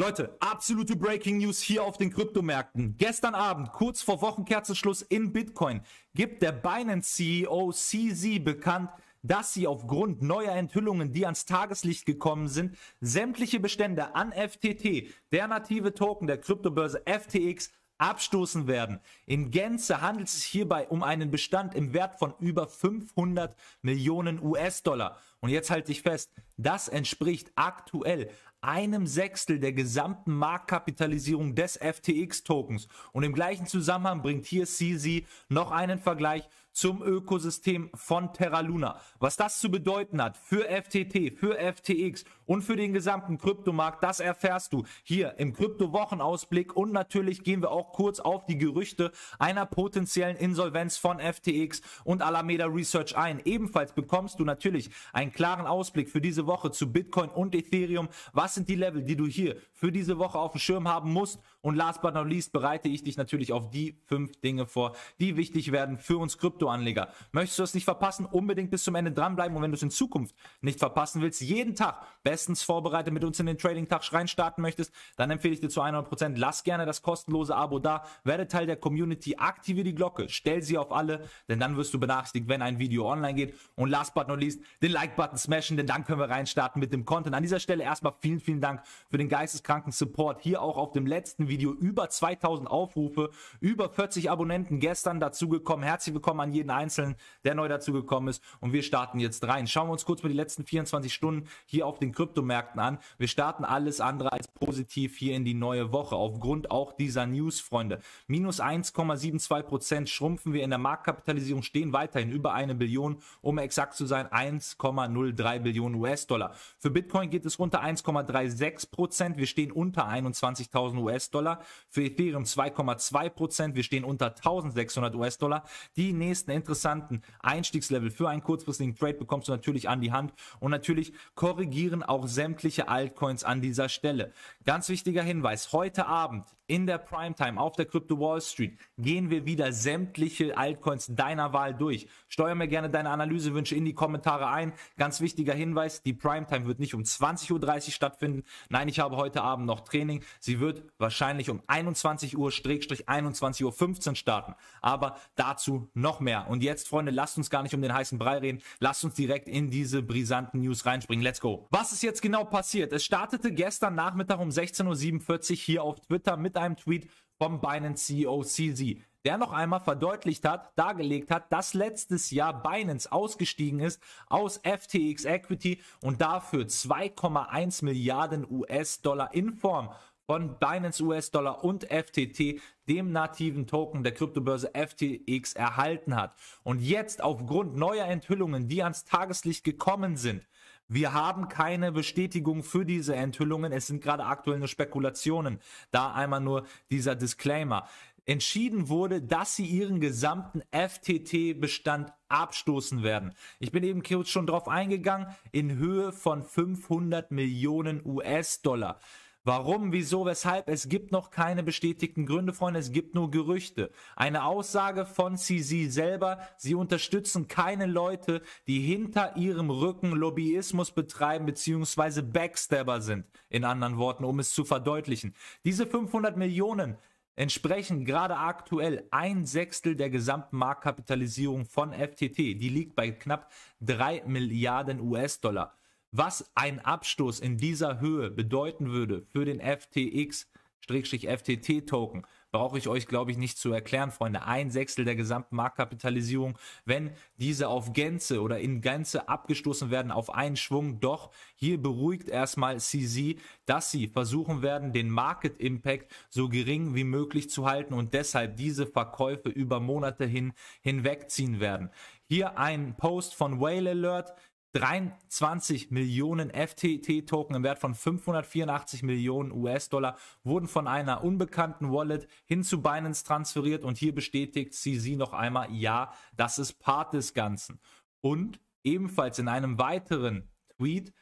Leute, absolute Breaking News hier auf den Kryptomärkten. Gestern Abend, kurz vor Wochenkerzenschluss in Bitcoin, gibt der Binance-CEO CZ bekannt, dass sie aufgrund neuer Enthüllungen, die ans Tageslicht gekommen sind, sämtliche Bestände an FTT, der native Token der Kryptobörse FTX, abstoßen werden. In Gänze handelt es sich hierbei um einen Bestand im Wert von über 500 Millionen US-Dollar. Und jetzt halte ich fest, das entspricht aktuell einem Sechstel der gesamten Marktkapitalisierung des FTX-Tokens. Und im gleichen Zusammenhang bringt hier CZ noch einen Vergleich zum Ökosystem von Terra Luna. Was das zu bedeuten hat für FTT, für FTX und für den gesamten Kryptomarkt, das erfährst du hier im Krypto-Wochenausblick und natürlich gehen wir auch kurz auf die Gerüchte einer potenziellen Insolvenz von FTX und Alameda Research ein. Ebenfalls bekommst du natürlich einen klaren Ausblick für diese Woche zu Bitcoin und Ethereum. Was sind die Level, die du hier für diese Woche auf dem Schirm haben musst? Und last but not least bereite ich dich natürlich auf die fünf Dinge vor, die wichtig werden für uns Krypto Kryptoanleger. Möchtest du das nicht verpassen, unbedingt bis zum Ende dranbleiben und wenn du es in Zukunft nicht verpassen willst, jeden Tag bestens vorbereitet mit uns in den Trading-Tag reinstarten möchtest, dann empfehle ich dir zu 100%, lass gerne das kostenlose Abo da, werde Teil der Community, aktiviere die Glocke, stell sie auf alle, denn dann wirst du benachrichtigt, wenn ein Video online geht und last but not least, den Like-Button smashen, denn dann können wir reinstarten mit dem Content. An dieser Stelle erstmal vielen, vielen Dank für den geisteskranken Support. Hier auch auf dem letzten Video über 2000 Aufrufe, über 40 Abonnenten gestern dazugekommen. Herzlich willkommen an an jeden Einzelnen, der neu dazu gekommen ist. Und wir starten jetzt rein. Schauen wir uns kurz mal die letzten 24 Stunden hier auf den Kryptomärkten an. Wir starten alles andere als positiv hier in die neue Woche, aufgrund auch dieser News, Freunde. Minus 1,72 Prozent schrumpfen wir in der Marktkapitalisierung, stehen weiterhin über eine Billion, um exakt zu sein, 1,03 Billionen US-Dollar. Für Bitcoin geht es unter 1,36 Prozent. Wir stehen unter 21.000 US-Dollar. Für Ethereum 2,2 Prozent. Wir stehen unter 1.600 US-Dollar. Die nächste besten, interessanten Einstiegslevel für einen kurzfristigen Trade bekommst du natürlich an die Hand. Und natürlich korrigieren auch sämtliche Altcoins an dieser Stelle. Ganz wichtiger Hinweis, heute Abend in der Primetime auf der Crypto Wall Street gehen wir wieder sämtliche Altcoins deiner Wahl durch. Steuer mir gerne deine Analysewünsche in die Kommentare ein. Ganz wichtiger Hinweis, die Primetime wird nicht um 20.30 Uhr stattfinden. Nein, ich habe heute Abend noch Training. Sie wird wahrscheinlich um 21 Uhr, 21.15 Uhr starten. Aber dazu noch mehr mehr. Und jetzt, Freunde, lasst uns gar nicht um den heißen Brei reden. Lasst uns direkt in diese brisanten News reinspringen. Let's go. Was ist jetzt genau passiert? Es startete gestern Nachmittag um 16.47 Uhr hier auf Twitter mit einem Tweet vom Binance CEO CZ, der noch einmal verdeutlicht hat, dargelegt hat, dass letztes Jahr Binance ausgestiegen ist aus FTX Equity und dafür 2,1 Milliarden US-Dollar in Form von Binance US-Dollar und FTT, dem nativen Token der Kryptobörse FTX, erhalten hat. Und jetzt aufgrund neuer Enthüllungen, die ans Tageslicht gekommen sind, wir haben keine Bestätigung für diese Enthüllungen. Es sind gerade aktuell nur Spekulationen. Da einmal nur dieser Disclaimer. Entschieden wurde, dass sie ihren gesamten FTT-Bestand abstoßen werden. Ich bin eben kurz schon drauf eingegangen, in Höhe von 500 Millionen US-Dollar. Warum, wieso, weshalb? Es gibt noch keine bestätigten Gründe, Freunde. Es gibt nur Gerüchte. Eine Aussage von CZ selber. Sie unterstützen keine Leute, die hinter ihrem Rücken Lobbyismus betreiben beziehungsweise Backstabber sind. In anderen Worten, um es zu verdeutlichen. Diese 500 Millionen entsprechen gerade aktuell ein Sechstel der gesamten Marktkapitalisierung von FTT. Die liegt bei knapp 3 Milliarden US-Dollar was ein Abstoß in dieser Höhe bedeuten würde für den FTX-FTT-Token, brauche ich euch, glaube ich, nicht zu erklären, Freunde. Ein Sechstel der gesamten Marktkapitalisierung, wenn diese auf Gänze oder in Gänze abgestoßen werden auf einen Schwung. Doch hier beruhigt erstmal CZ, dass sie versuchen werden, den Market Impact so gering wie möglich zu halten und deshalb diese Verkäufe über Monate hin hinwegziehen werden. Hier ein Post von Whale Alert, 23 Millionen FTT-Token im Wert von 584 Millionen US-Dollar wurden von einer unbekannten Wallet hin zu Binance transferiert und hier bestätigt CZ noch einmal, ja, das ist Part des Ganzen. Und ebenfalls in einem weiteren Tweet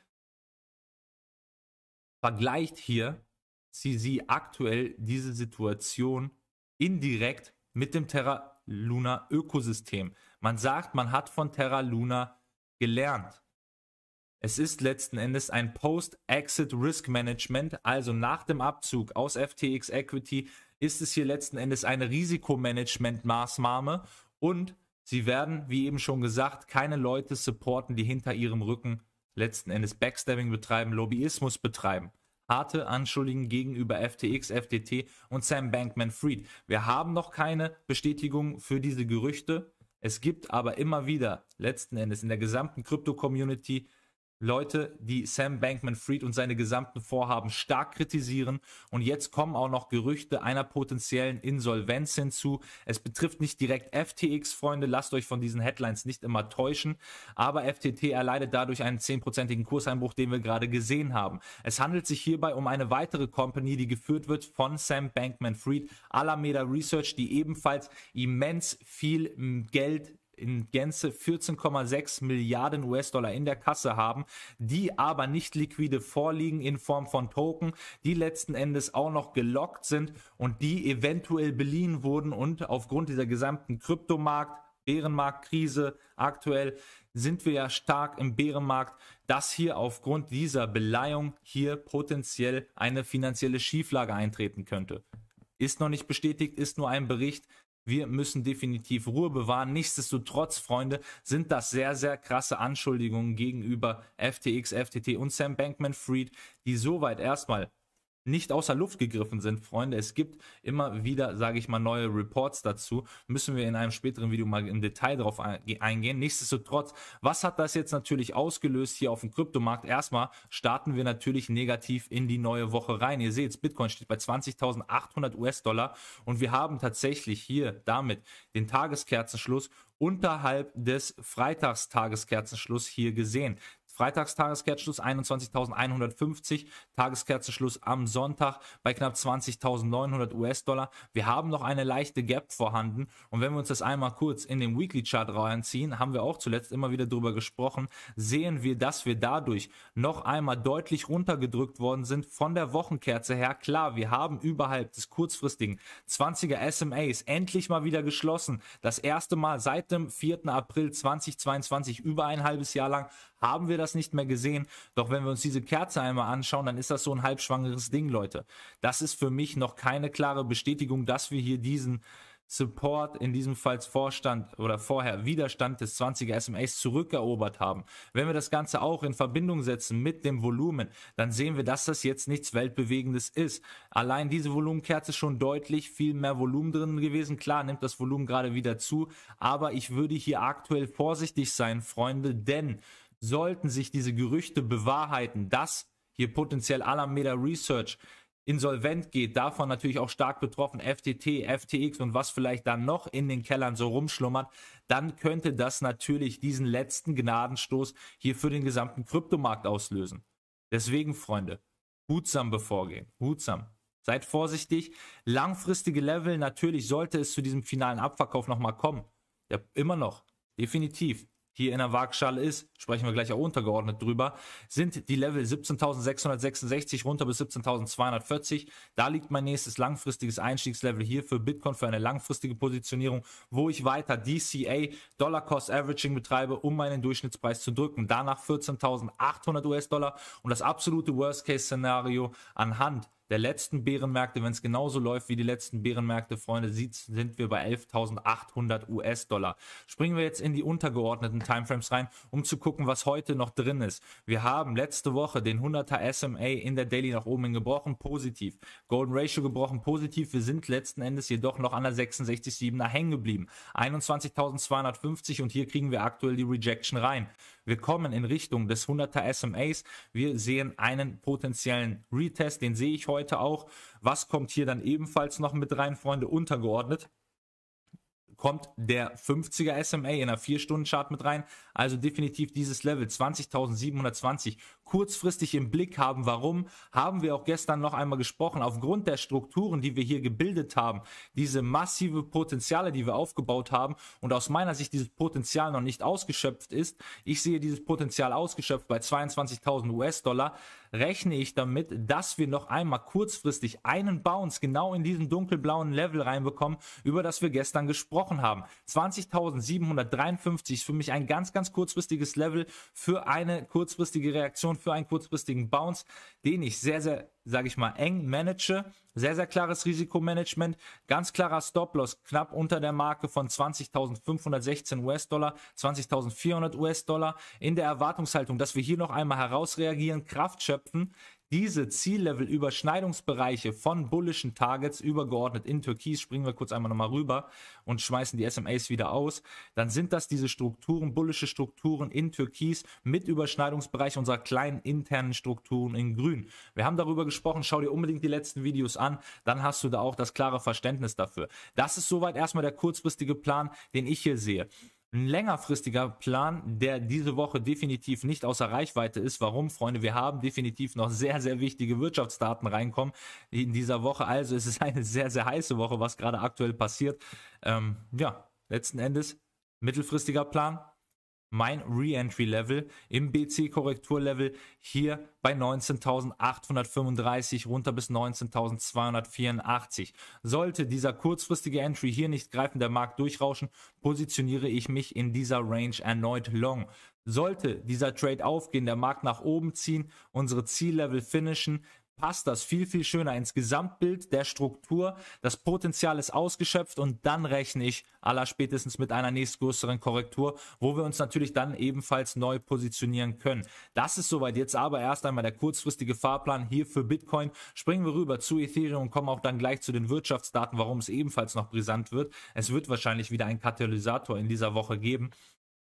vergleicht hier CZ aktuell diese Situation indirekt mit dem Terra Luna Ökosystem. Man sagt, man hat von Terra Luna gelernt. Es ist letzten Endes ein Post-Exit Risk Management, also nach dem Abzug aus FTX Equity ist es hier letzten Endes eine Risikomanagement-Maßnahme und sie werden, wie eben schon gesagt, keine Leute supporten, die hinter ihrem Rücken letzten Endes Backstabbing betreiben, Lobbyismus betreiben. Harte Anschuldigungen gegenüber FTX, FTT und Sam Bankman Fried. Wir haben noch keine Bestätigung für diese Gerüchte. Es gibt aber immer wieder letzten Endes in der gesamten Krypto-Community Leute, die Sam Bankman Fried und seine gesamten Vorhaben stark kritisieren. Und jetzt kommen auch noch Gerüchte einer potenziellen Insolvenz hinzu. Es betrifft nicht direkt FTX, Freunde. Lasst euch von diesen Headlines nicht immer täuschen. Aber FTT erleidet dadurch einen zehnprozentigen Kurseinbruch, den wir gerade gesehen haben. Es handelt sich hierbei um eine weitere Company, die geführt wird von Sam Bankman Fried, Alameda Research, die ebenfalls immens viel Geld in Gänze 14,6 Milliarden US-Dollar in der Kasse haben, die aber nicht liquide vorliegen in Form von Token, die letzten Endes auch noch gelockt sind und die eventuell beliehen wurden und aufgrund dieser gesamten Kryptomarkt Bärenmarktkrise aktuell sind wir ja stark im Bärenmarkt, dass hier aufgrund dieser Beleihung hier potenziell eine finanzielle Schieflage eintreten könnte. Ist noch nicht bestätigt, ist nur ein Bericht, wir müssen definitiv Ruhe bewahren. Nichtsdestotrotz, Freunde, sind das sehr, sehr krasse Anschuldigungen gegenüber FTX, FTT und Sam Bankman Fried, die soweit erstmal nicht außer Luft gegriffen sind, Freunde. Es gibt immer wieder, sage ich mal, neue Reports dazu. Müssen wir in einem späteren Video mal im Detail darauf eingehen. Nichtsdestotrotz, was hat das jetzt natürlich ausgelöst hier auf dem Kryptomarkt? Erstmal starten wir natürlich negativ in die neue Woche rein. Ihr seht, Bitcoin steht bei 20.800 US-Dollar und wir haben tatsächlich hier damit den Tageskerzenschluss unterhalb des Freitagstageskerzenschluss hier gesehen. Freitags 21.150, Tageskerzschluss am Sonntag bei knapp 20.900 US-Dollar. Wir haben noch eine leichte Gap vorhanden und wenn wir uns das einmal kurz in den Weekly Chart reinziehen, haben wir auch zuletzt immer wieder darüber gesprochen, sehen wir, dass wir dadurch noch einmal deutlich runtergedrückt worden sind von der Wochenkerze her. Klar, wir haben überhalb des kurzfristigen 20er SMAs endlich mal wieder geschlossen. Das erste Mal seit dem 4. April 2022, über ein halbes Jahr lang, haben wir das das nicht mehr gesehen. Doch wenn wir uns diese Kerze einmal anschauen, dann ist das so ein halbschwangeres Ding, Leute. Das ist für mich noch keine klare Bestätigung, dass wir hier diesen Support, in diesem Fall Vorstand oder vorher Widerstand des 20er SMAs zurückerobert haben. Wenn wir das Ganze auch in Verbindung setzen mit dem Volumen, dann sehen wir, dass das jetzt nichts Weltbewegendes ist. Allein diese Volumenkerze schon deutlich viel mehr Volumen drin gewesen. Klar nimmt das Volumen gerade wieder zu, aber ich würde hier aktuell vorsichtig sein, Freunde, denn sollten sich diese Gerüchte bewahrheiten, dass hier potenziell Alameda Research insolvent geht, davon natürlich auch stark betroffen, FTT, FTX und was vielleicht dann noch in den Kellern so rumschlummert, dann könnte das natürlich diesen letzten Gnadenstoß hier für den gesamten Kryptomarkt auslösen. Deswegen, Freunde, hutsam bevorgehen, hutsam. Seid vorsichtig. Langfristige Level, natürlich sollte es zu diesem finalen Abverkauf nochmal kommen. Ja, immer noch, definitiv hier in der Waagschale ist, sprechen wir gleich auch untergeordnet drüber, sind die Level 17.666 runter bis 17.240. Da liegt mein nächstes langfristiges Einstiegslevel hier für Bitcoin für eine langfristige Positionierung, wo ich weiter DCA, Dollar Cost Averaging betreibe, um meinen Durchschnittspreis zu drücken. Danach 14.800 US-Dollar und das absolute Worst-Case-Szenario anhand der letzten Bärenmärkte, wenn es genauso läuft wie die letzten Bärenmärkte, Freunde, sind wir bei 11.800 US-Dollar. Springen wir jetzt in die untergeordneten Timeframes rein, um zu gucken, was heute noch drin ist. Wir haben letzte Woche den 100er SMA in der Daily nach oben hin gebrochen, positiv. Golden Ratio gebrochen, positiv. Wir sind letzten Endes jedoch noch an der 66,7er hängen geblieben. 21.250 und hier kriegen wir aktuell die Rejection rein. Wir kommen in Richtung des 100er SMAs. Wir sehen einen potenziellen Retest, den sehe ich heute heute auch. Was kommt hier dann ebenfalls noch mit rein, Freunde? Untergeordnet kommt der 50er SMA in einer 4-Stunden-Chart mit rein. Also definitiv dieses Level 20.720 kurzfristig im Blick haben. Warum? Haben wir auch gestern noch einmal gesprochen. Aufgrund der Strukturen, die wir hier gebildet haben, diese massive Potenziale, die wir aufgebaut haben und aus meiner Sicht dieses Potenzial noch nicht ausgeschöpft ist. Ich sehe dieses Potenzial ausgeschöpft bei 22.000 US-Dollar rechne ich damit, dass wir noch einmal kurzfristig einen Bounce genau in diesen dunkelblauen Level reinbekommen, über das wir gestern gesprochen haben. 20.753 ist für mich ein ganz, ganz kurzfristiges Level für eine kurzfristige Reaktion, für einen kurzfristigen Bounce, den ich sehr, sehr sage ich mal, eng manage. Sehr, sehr klares Risikomanagement, ganz klarer Stop-Loss, knapp unter der Marke von 20.516 US-Dollar, 20.400 US-Dollar. In der Erwartungshaltung, dass wir hier noch einmal herausreagieren, Kraft schöpfen, diese Ziellevel-Überschneidungsbereiche von bullischen Targets übergeordnet in Türkis, springen wir kurz einmal nochmal rüber und schmeißen die SMAs wieder aus, dann sind das diese Strukturen, bullische Strukturen in Türkis mit Überschneidungsbereich unserer kleinen internen Strukturen in Grün. Wir haben darüber gesprochen, schau dir unbedingt die letzten Videos an, dann hast du da auch das klare Verständnis dafür. Das ist soweit erstmal der kurzfristige Plan, den ich hier sehe ein längerfristiger Plan, der diese Woche definitiv nicht außer Reichweite ist. Warum, Freunde? Wir haben definitiv noch sehr, sehr wichtige Wirtschaftsdaten reinkommen in dieser Woche. Also es ist eine sehr, sehr heiße Woche, was gerade aktuell passiert. Ähm, ja, letzten Endes mittelfristiger Plan, mein Re-Entry-Level im BC-Korrektur-Level hier bei 19.835 runter bis 19.284. Sollte dieser kurzfristige Entry hier nicht greifen, der Markt durchrauschen, positioniere ich mich in dieser Range erneut long. Sollte dieser Trade aufgehen, der Markt nach oben ziehen, unsere Ziellevel finishen, passt das viel, viel schöner ins Gesamtbild der Struktur. Das Potenzial ist ausgeschöpft und dann rechne ich aller spätestens mit einer nächstgrößeren Korrektur, wo wir uns natürlich dann ebenfalls neu positionieren können. Das ist soweit jetzt aber erst einmal der kurzfristige Fahrplan hier für Bitcoin. Springen wir rüber zu Ethereum und kommen auch dann gleich zu den Wirtschaftsdaten, warum es ebenfalls noch brisant wird. Es wird wahrscheinlich wieder einen Katalysator in dieser Woche geben.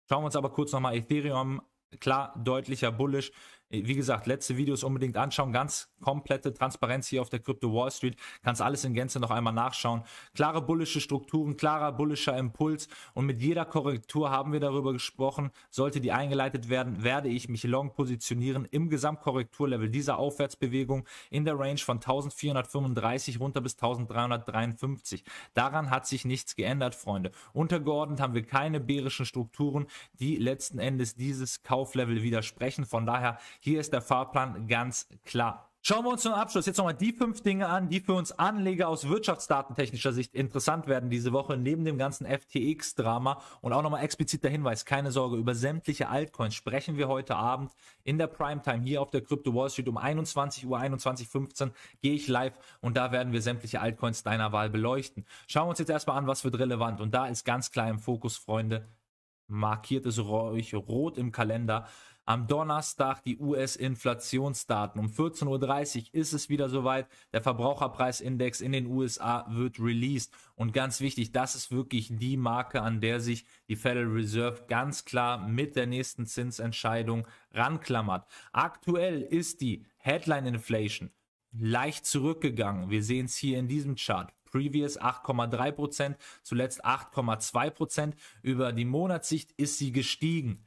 Schauen wir uns aber kurz nochmal Ethereum an. klar deutlicher bullish. Äh, wie gesagt, letzte Videos unbedingt anschauen. Ganz komplette Transparenz hier auf der Crypto Wall Street. Kannst alles in Gänze noch einmal nachschauen. Klare bullische Strukturen, klarer bullischer Impuls. Und mit jeder Korrektur haben wir darüber gesprochen. Sollte die eingeleitet werden, werde ich mich long positionieren im Gesamtkorrekturlevel dieser Aufwärtsbewegung in der Range von 1435 runter bis 1353. Daran hat sich nichts geändert, Freunde. Untergeordnet haben wir keine bärischen Strukturen, die letzten Endes dieses Kauflevel widersprechen. Von daher hier ist der Fahrplan ganz klar. Schauen wir uns zum Abschluss jetzt nochmal die fünf Dinge an, die für uns Anleger aus wirtschaftsdatentechnischer Sicht interessant werden diese Woche, neben dem ganzen FTX-Drama und auch nochmal expliziter Hinweis, keine Sorge, über sämtliche Altcoins sprechen wir heute Abend in der Primetime hier auf der Crypto Wall Street um 21 Uhr, 21.15 Uhr gehe ich live und da werden wir sämtliche Altcoins deiner Wahl beleuchten. Schauen wir uns jetzt erstmal an, was wird relevant und da ist ganz klar im Fokus, Freunde, markiert es euch rot im Kalender am Donnerstag die US-Inflationsdaten. Um 14.30 Uhr ist es wieder soweit. Der Verbraucherpreisindex in den USA wird released. Und ganz wichtig, das ist wirklich die Marke, an der sich die Federal Reserve ganz klar mit der nächsten Zinsentscheidung ranklammert. Aktuell ist die Headline Inflation leicht zurückgegangen. Wir sehen es hier in diesem Chart. Previous 8,3%, zuletzt 8,2%. Über die Monatssicht ist sie gestiegen.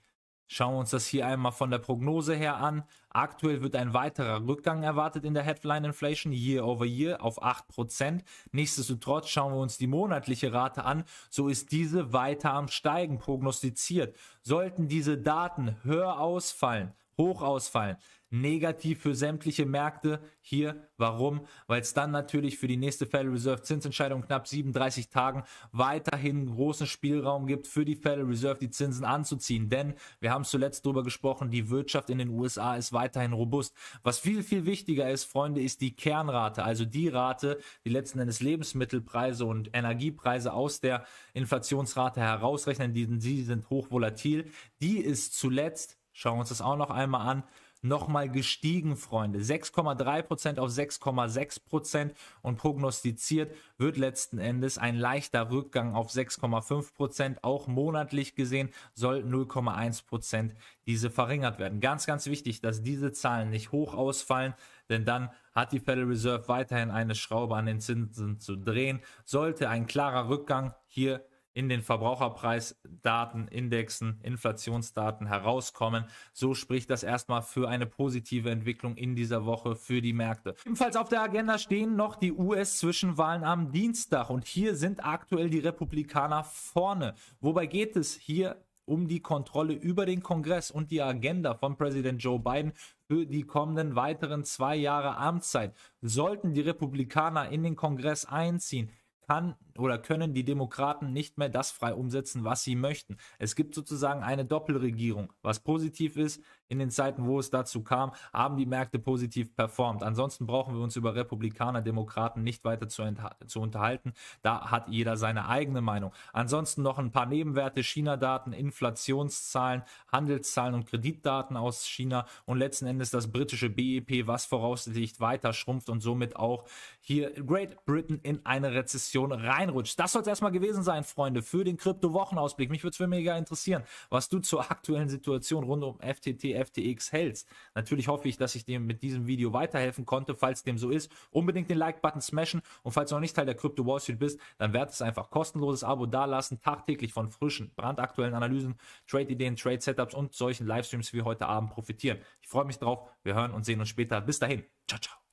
Schauen wir uns das hier einmal von der Prognose her an. Aktuell wird ein weiterer Rückgang erwartet in der Headline Inflation year over year auf 8%. Nichtsdestotrotz schauen wir uns die monatliche Rate an. So ist diese weiter am Steigen prognostiziert. Sollten diese Daten höher ausfallen, hoch ausfallen. Negativ für sämtliche Märkte hier. Warum? Weil es dann natürlich für die nächste Federal Reserve Zinsentscheidung knapp 37 Tagen weiterhin großen Spielraum gibt, für die Federal Reserve die Zinsen anzuziehen. Denn wir haben zuletzt darüber gesprochen, die Wirtschaft in den USA ist weiterhin robust. Was viel, viel wichtiger ist, Freunde, ist die Kernrate, also die Rate, die letzten Endes Lebensmittelpreise und Energiepreise aus der Inflationsrate herausrechnen. Die, die sind hochvolatil. Die ist zuletzt Schauen wir uns das auch noch einmal an. Nochmal gestiegen, Freunde. 6,3% auf 6,6% und prognostiziert wird letzten Endes ein leichter Rückgang auf 6,5%. Auch monatlich gesehen soll 0,1% diese verringert werden. Ganz, ganz wichtig, dass diese Zahlen nicht hoch ausfallen, denn dann hat die Federal Reserve weiterhin eine Schraube an den Zinsen zu drehen. Sollte ein klarer Rückgang hier in den Verbraucherpreisdaten, Indexen, Inflationsdaten herauskommen. So spricht das erstmal für eine positive Entwicklung in dieser Woche für die Märkte. Ebenfalls auf der Agenda stehen noch die US-Zwischenwahlen am Dienstag und hier sind aktuell die Republikaner vorne. Wobei geht es hier um die Kontrolle über den Kongress und die Agenda von Präsident Joe Biden für die kommenden weiteren zwei Jahre Amtszeit. Sollten die Republikaner in den Kongress einziehen, kann oder können die Demokraten nicht mehr das frei umsetzen, was sie möchten. Es gibt sozusagen eine Doppelregierung, was positiv ist. In den Zeiten, wo es dazu kam, haben die Märkte positiv performt. Ansonsten brauchen wir uns über Republikaner, Demokraten nicht weiter zu, zu unterhalten. Da hat jeder seine eigene Meinung. Ansonsten noch ein paar Nebenwerte, China-Daten, Inflationszahlen, Handelszahlen und Kreditdaten aus China und letzten Endes das britische BEP, was voraussichtlich weiter schrumpft und somit auch hier Great Britain in eine Rezession rein reinrutscht. Das soll es erstmal gewesen sein, Freunde, für den Krypto-Wochenausblick. Mich würde es mega interessieren, was du zur aktuellen Situation rund um FTT, FTX hältst. Natürlich hoffe ich, dass ich dir mit diesem Video weiterhelfen konnte. Falls dem so ist, unbedingt den Like-Button smashen. Und falls du noch nicht Teil der Crypto Wall Street bist, dann wert es einfach kostenloses Abo dalassen, tagtäglich von frischen, brandaktuellen Analysen, Trade-Ideen, Trade-Setups und solchen Livestreams wie heute Abend profitieren. Ich freue mich drauf. Wir hören und sehen uns später. Bis dahin. Ciao, ciao.